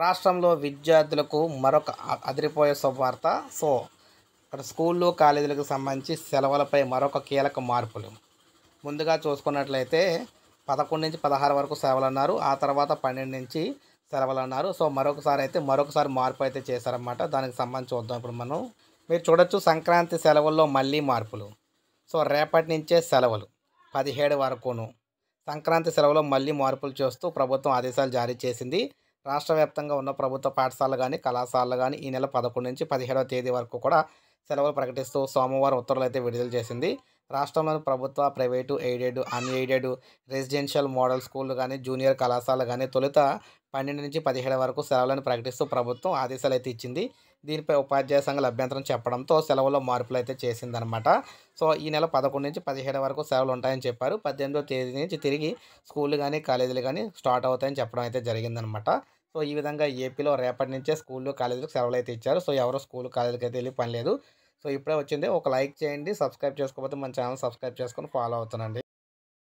రాష్ట్రంలో విద్యార్థులకు మరొక అదిరిపోయే శుభవార్త సో ఇక్కడ స్కూళ్ళు కాలేజీలకు సంబంధించి సెలవులపై మరొక కీలక మార్పులు ముందుగా చూసుకున్నట్లయితే పదకొండు నుంచి పదహారు వరకు సెలవులు అన్నారు ఆ తర్వాత పన్నెండు నుంచి సెలవులు అన్నారు సో మరొకసారి అయితే మరొకసారి మార్పు అయితే చేశారన్నమాట దానికి సంబంధించి చూద్దాం ఇప్పుడు మనం మీరు చూడొచ్చు సంక్రాంతి సెలవుల్లో మళ్ళీ మార్పులు సో రేపటి నుంచే సెలవులు పదిహేడు వరకును సంక్రాంతి సెలవులో మళ్ళీ మార్పులు చేస్తూ ప్రభుత్వం ఆదేశాలు జారీ చేసింది రాష్ట్ర వ్యాప్తంగా ఉన్న ప్రభుత్వ పాఠశాలలు కానీ కళాశాలలు కానీ ఈ నెల పదకొండు నుంచి పదిహేడవ తేదీ వరకు కూడా సెలవులు ప్రకటిస్తూ సోమవారం ఉత్తర్వులు అయితే విడుదల చేసింది రాష్ట్రంలోని ప్రభుత్వ private aided unaided residential model స్కూళ్ళు కానీ జూనియర్ కళాశాల కానీ తొలుత పన్నెండు నుంచి పదిహేడు వరకు సెలవులను ప్రకటిస్తూ ప్రభుత్వం ఆదేశాలు అయితే ఇచ్చింది దీనిపై ఉపాధ్యాయ సంఘాలు అభ్యంతరం చెప్పడంతో సెలవుల్లో మార్పులు అయితే చేసిందనమాట సో ఈ నెల పదకొండు నుంచి పదిహేడు వరకు సెలవులు ఉంటాయని చెప్పారు పద్దెనిమిదో తేదీ నుంచి తిరిగి స్కూళ్ళు కానీ కాలేజీలు కానీ స్టార్ట్ అవుతాయని చెప్పడం అయితే జరిగిందనమాట సో ఈ విధంగా ఏపీలో రేపటి నుంచే స్కూళ్ళు కాలేజీలకు సెలవులు అయితే ఇచ్చారు సో ఎవరు స్కూల్ కాలేజీకి అయితే వెళ్ళి పని లేదు సో ఇప్పుడే వచ్చింది ఒక లైక్ చేయండి సబ్స్క్రైబ్ చేసుకోకపోతే మన ఛానల్ సబ్స్క్రైబ్ చేసుకొని ఫాలో అవుతానండి